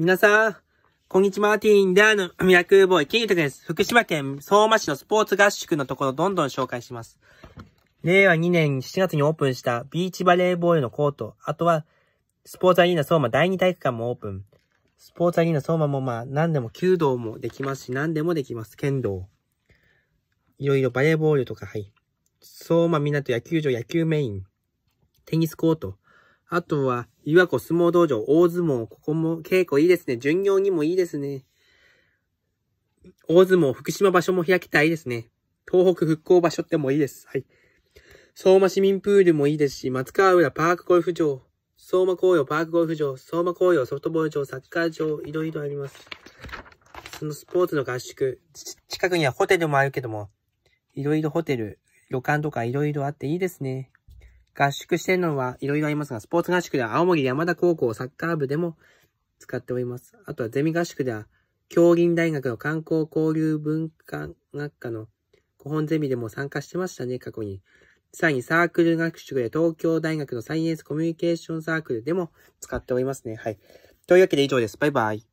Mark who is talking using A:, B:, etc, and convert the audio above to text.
A: 皆さん、こんにちは、ティンダーのミラクルボーイ、キタクです。福島県相馬市のスポーツ合宿のところどんどん紹介します。令和2年7月にオープンしたビーチバレーボールのコート、あとは、スポーツアリーナ相馬第2体育館もオープン。スポーツアリーナ相馬もまあ、何でも弓道もできますし、何でもできます。剣道。いろいろバレーボールとか、はい。相馬港野球場野球メイン。テニスコート。あとは、岩子相撲道場、大相撲、ここも稽古いいですね。巡業にもいいですね。大相撲、福島場所も開きたいですね。東北復興場所ってもいいです。はい。相馬市民プールもいいですし、松川浦パークゴルフ場、相馬紅葉パークゴルフ場、相馬紅葉ソフトボール場、サッカー場、いろいろあります。そのスポーツの合宿、近くにはホテルもあるけども、いろいろホテル、旅館とかいろいろあっていいですね。合宿してるのはいろいろありますが、スポーツ合宿では青森山田高校サッカー部でも使っております。あとはゼミ合宿では、京林大学の観光交流文化学科の古本ゼミでも参加してましたね、過去に。さらにサークル学習で東京大学のサイエンスコミュニケーションサークルでも使っておりますね。はい。というわけで以上です。バイバイ。